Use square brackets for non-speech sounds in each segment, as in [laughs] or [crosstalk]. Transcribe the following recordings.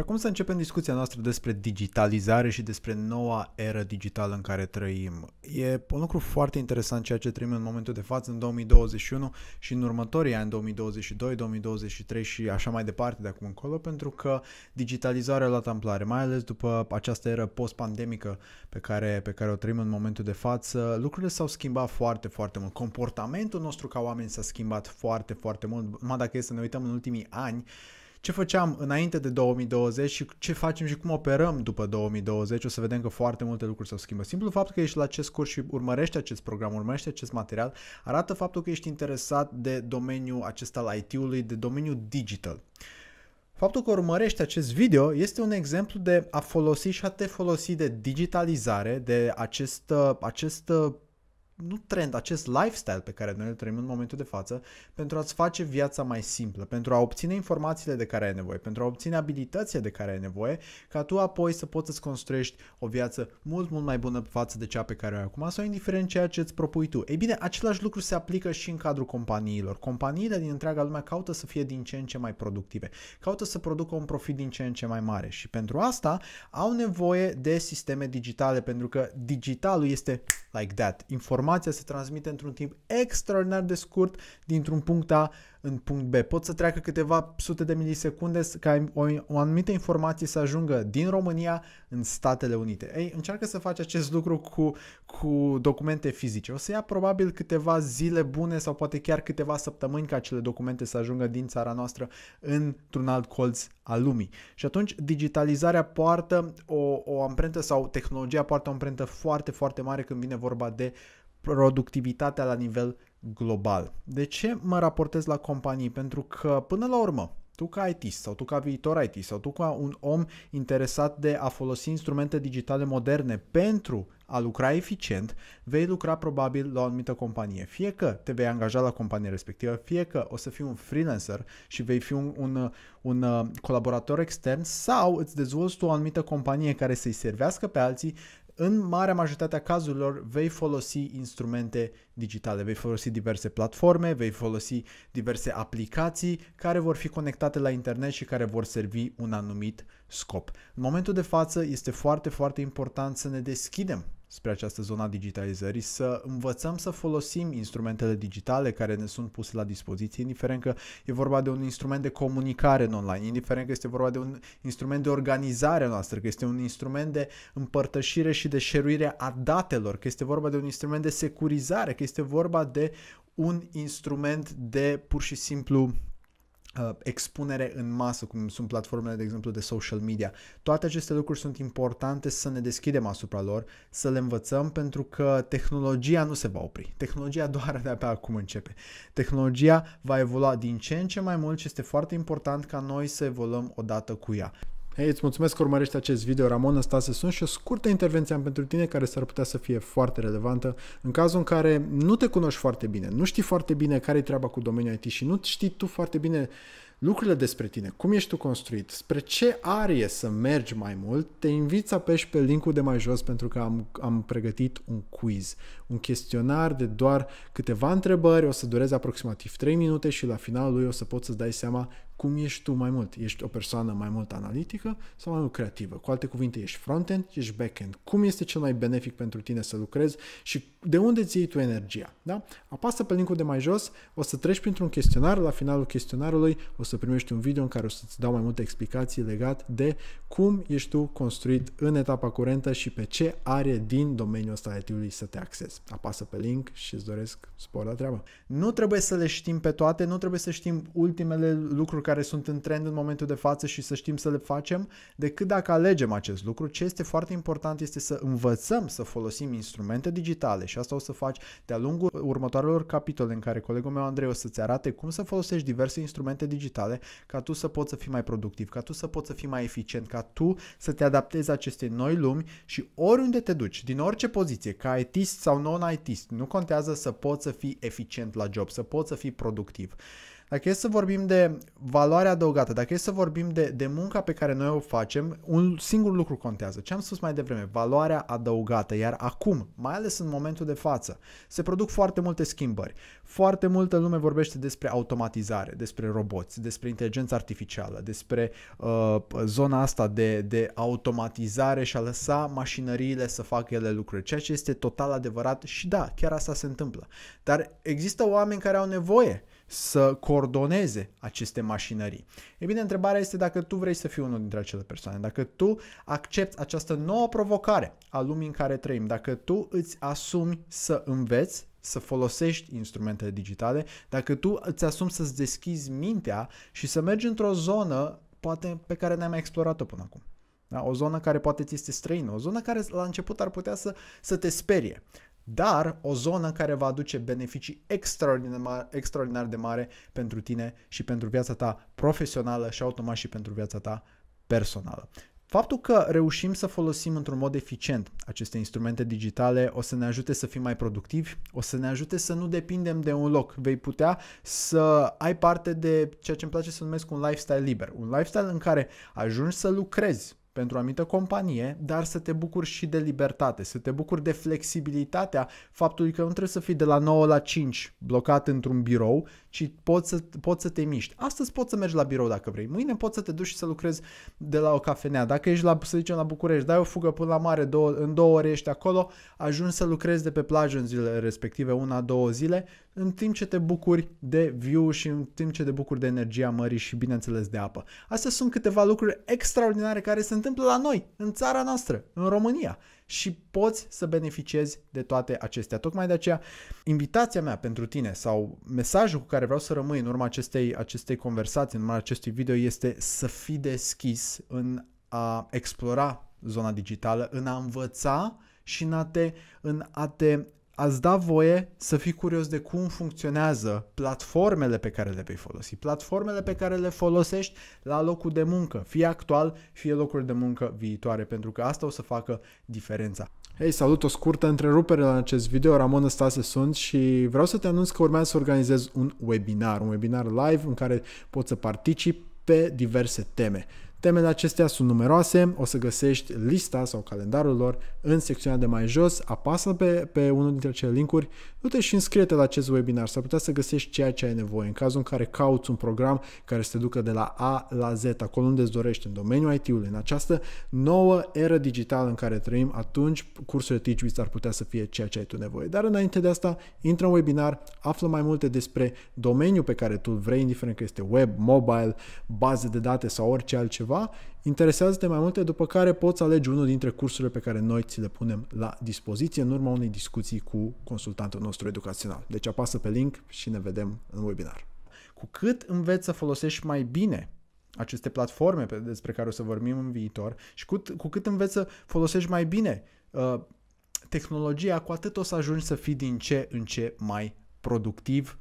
Și acum să începem discuția noastră despre digitalizare și despre noua era digitală în care trăim. E un lucru foarte interesant ceea ce trăim în momentul de față, în 2021 și în următorii ani, 2022, 2023 și așa mai departe de acum încolo, pentru că digitalizarea a luat amplare, mai ales după această era post-pandemică pe care, pe care o trăim în momentul de față, lucrurile s-au schimbat foarte, foarte mult. Comportamentul nostru ca oameni s-a schimbat foarte, foarte mult. Numai dacă e să ne uităm în ultimii ani, ce făceam înainte de 2020 și ce facem și cum operăm după 2020, o să vedem că foarte multe lucruri s-au schimbat. Simplul fapt că ești la acest curs și urmărești acest program, urmărești acest material, arată faptul că ești interesat de domeniul acesta al IT-ului, de domeniul digital. Faptul că urmărești acest video este un exemplu de a folosi și a te folosi de digitalizare, de acest, acest nu trend, acest lifestyle pe care noi îl trăim în momentul de față pentru a-ți face viața mai simplă, pentru a obține informațiile de care ai nevoie, pentru a obține abilitățile de care ai nevoie, ca tu apoi să poți să-ți construiești o viață mult, mult mai bună față de cea pe care o ai acum sau indiferent ceea ce îți propui tu. Ei bine, același lucru se aplică și în cadrul companiilor. Companiile din întreaga lume caută să fie din ce în ce mai productive, caută să producă un profit din ce în ce mai mare și pentru asta au nevoie de sisteme digitale pentru că digitalul este like that. Informația se transmite într-un timp extraordinar de scurt dintr-un punct A în punct B. Pot să treacă câteva sute de milisecunde ca o, o anumită informație să ajungă din România în Statele Unite. Ei, încearcă să faci acest lucru cu, cu documente fizice. O să ia probabil câteva zile bune sau poate chiar câteva săptămâni ca acele documente să ajungă din țara noastră într-un alt colț a lumii. Și atunci digitalizarea poartă o, o amprentă sau tehnologia poartă o amprentă foarte, foarte mare când vine vorba de productivitatea la nivel global. De ce mă raportez la companii? Pentru că până la urmă, tu ca IT sau tu ca viitor IT sau tu ca un om interesat de a folosi instrumente digitale moderne pentru a lucra eficient, vei lucra probabil la o anumită companie. Fie că te vei angaja la compania respectivă, fie că o să fii un freelancer și vei fi un, un, un uh, colaborator extern sau îți dezvolți tu o anumită companie care să-i servească pe alții, în marea majoritate a cazurilor vei folosi instrumente digitale, vei folosi diverse platforme, vei folosi diverse aplicații care vor fi conectate la internet și care vor servi un anumit scop. În momentul de față este foarte, foarte important să ne deschidem spre această zona digitalizării, să învățăm să folosim instrumentele digitale care ne sunt puse la dispoziție, indiferent că e vorba de un instrument de comunicare în online, indiferent că este vorba de un instrument de organizare noastră, că este un instrument de împărtășire și de șeruire a datelor, că este vorba de un instrument de securizare, că este vorba de un instrument de pur și simplu Uh, expunere în masă, cum sunt platformele, de exemplu, de social media. Toate aceste lucruri sunt importante să ne deschidem asupra lor, să le învățăm, pentru că tehnologia nu se va opri. Tehnologia [laughs] doar de-abia acum începe. Tehnologia va evolua din ce în ce mai mult și este foarte important ca noi să evoluăm odată cu ea. Hei, îți mulțumesc că urmărești acest video. Ramon Năstase sunt și o scurtă intervenție am pentru tine care s-ar putea să fie foarte relevantă în cazul în care nu te cunoști foarte bine, nu știi foarte bine care e treaba cu domeniul IT și nu știi tu foarte bine lucrurile despre tine, cum ești tu construit, spre ce arie să mergi mai mult, te invit să apeși pe linkul de mai jos pentru că am, am pregătit un quiz, un chestionar de doar câteva întrebări, o să dureze aproximativ 3 minute și la finalul lui o să poți să-ți dai seama cum ești tu mai mult? Ești o persoană mai mult analitică sau mai mult creativă? Cu alte cuvinte, ești front-end, ești back-end. Cum este cel mai benefic pentru tine să lucrezi și de unde îți iei tu energia? Da? Apasă pe linkul de mai jos, o să treci printr-un chestionar, la finalul chestionarului o să primești un video în care o să-ți dau mai multe explicații legat de cum ești tu construit în etapa curentă și pe ce are din domeniul ăsta IT-ului să te axezi. Apasă pe link și îți doresc spor la treabă. Nu trebuie să le știm pe toate, nu trebuie să știm ultimele lucruri care sunt în trend în momentul de față și să știm să le facem, decât dacă alegem acest lucru. Ce este foarte important este să învățăm să folosim instrumente digitale și asta o să faci de-a lungul următoarelor capitole în care colegul meu Andrei o să-ți arate cum să folosești diverse instrumente digitale ca tu să poți să fii mai productiv, ca tu să poți să fii mai eficient, ca tu să te adaptezi acestei noi lumi și oriunde te duci, din orice poziție, ca etist sau non-etist, nu contează să poți să fii eficient la job, să poți să fii productiv. Dacă e să vorbim de valoarea adăugată, dacă e să vorbim de, de munca pe care noi o facem, un singur lucru contează. Ce am spus mai devreme, valoarea adăugată. Iar acum, mai ales în momentul de față, se produc foarte multe schimbări. Foarte multă lume vorbește despre automatizare, despre roboți, despre inteligență artificială, despre uh, zona asta de, de automatizare și a lăsa mașinăriile să facă ele lucruri, ceea ce este total adevărat și da, chiar asta se întâmplă. Dar există oameni care au nevoie să coordoneze aceste mașinării. E bine, întrebarea este dacă tu vrei să fii unul dintre acele persoane, dacă tu accepti această nouă provocare a lumii în care trăim, dacă tu îți asumi să înveți să folosești instrumentele digitale, dacă tu îți asumi să-ți deschizi mintea și să mergi într-o zonă poate pe care n-ai mai explorat-o până acum. Da? O zonă care poate ți este străină, o zonă care la început ar putea să, să te sperie dar o zonă care va aduce beneficii extraordinar, extraordinar de mare pentru tine și pentru viața ta profesională și automat și pentru viața ta personală. Faptul că reușim să folosim într-un mod eficient aceste instrumente digitale o să ne ajute să fim mai productivi, o să ne ajute să nu depindem de un loc. Vei putea să ai parte de ceea ce îmi place să numesc un lifestyle liber, un lifestyle în care ajungi să lucrezi pentru o anumită companie, dar să te bucuri și de libertate, să te bucuri de flexibilitatea faptului că nu trebuie să fii de la 9 la 5 blocat într-un birou, ci poți să, poți să te miști. Astăzi poți să mergi la birou dacă vrei, mâine poți să te duci și să lucrezi de la o cafenea. Dacă ești, la, să zicem, la București, dai o fugă până la mare, două, în două ore ești acolo, ajungi să lucrezi de pe plajă în zilele respective, una, două zile, în timp ce te bucuri de view și în timp ce te bucuri de energia mării și, bineînțeles, de apă. Astea sunt câteva lucruri extraordinare care sunt întâmplă la noi, în țara noastră, în România și poți să beneficiezi de toate acestea. Tocmai de aceea, invitația mea pentru tine sau mesajul cu care vreau să rămâi în urma acestei, acestei conversații, în urma acestui video este să fii deschis în a explora zona digitală, în a învăța și în a te, în a te ați da voie să fii curios de cum funcționează platformele pe care le vei folosi, platformele pe care le folosești la locul de muncă, fie actual, fie locuri de muncă viitoare, pentru că asta o să facă diferența. Hei, salut! O scurtă întrerupere la acest video. Ramon Stase sunt și vreau să te anunț că urmează să organizez un webinar, un webinar live în care poți să participi pe diverse teme. Temele acestea sunt numeroase, o să găsești lista sau calendarul lor în secțiunea de mai jos, apasă pe, pe unul dintre cele linkuri, du-te și înscrie-te la acest webinar, s-ar putea să găsești ceea ce ai nevoie. În cazul în care cauți un program care să te ducă de la A la Z, acolo unde îți dorești, în domeniul IT-ului, în această nouă eră digitală în care trăim, atunci cursurile TeachWiz ar putea să fie ceea ce ai tu nevoie. Dar înainte de asta, intră în webinar, află mai multe despre domeniul pe care tu vrei, indiferent că este web, mobile, baze de date sau orice altceva ceva, interesează-te mai multe, după care poți alege unul dintre cursurile pe care noi ți le punem la dispoziție în urma unei discuții cu consultantul nostru educațional. Deci apasă pe link și ne vedem în webinar. Cu cât înveți să folosești mai bine aceste platforme despre care o să vorbim în viitor și cu, cu cât înveți să folosești mai bine uh, tehnologia, cu atât o să ajungi să fii din ce în ce mai productiv,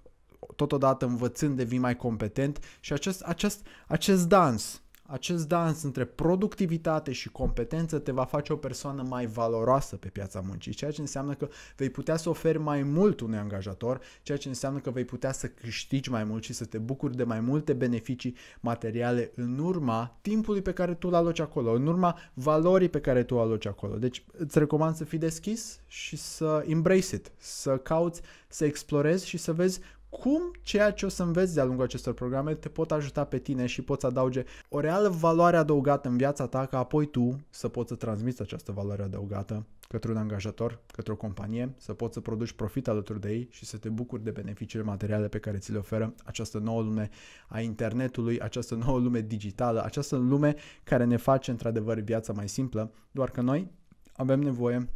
totodată învățând devii mai competent și acest, acest, acest dans acest dans între productivitate și competență te va face o persoană mai valoroasă pe piața muncii, ceea ce înseamnă că vei putea să oferi mai mult unui angajator, ceea ce înseamnă că vei putea să câștigi mai mult și să te bucuri de mai multe beneficii materiale în urma timpului pe care tu îl aloci acolo, în urma valorii pe care tu o aloci acolo. Deci îți recomand să fii deschis și să embrace it, să cauți, să explorezi și să vezi cum ceea ce o să înveți de-a lungul acestor programe te pot ajuta pe tine și poți adauge o reală valoare adăugată în viața ta ca apoi tu să poți să transmiți această valoare adăugată către un angajator, către o companie, să poți să produci profit alături de ei și să te bucuri de beneficiile materiale pe care ți le oferă această nouă lume a internetului, această nouă lume digitală, această lume care ne face într-adevăr viața mai simplă, doar că noi avem nevoie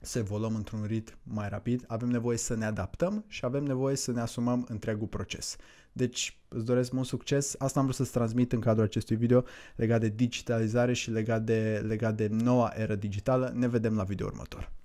să evoluăm într-un ritm mai rapid, avem nevoie să ne adaptăm și avem nevoie să ne asumăm întregul proces. Deci îți doresc mult succes, asta am vrut să-ți transmit în cadrul acestui video legat de digitalizare și legat de, legat de noua eră digitală. Ne vedem la video următor.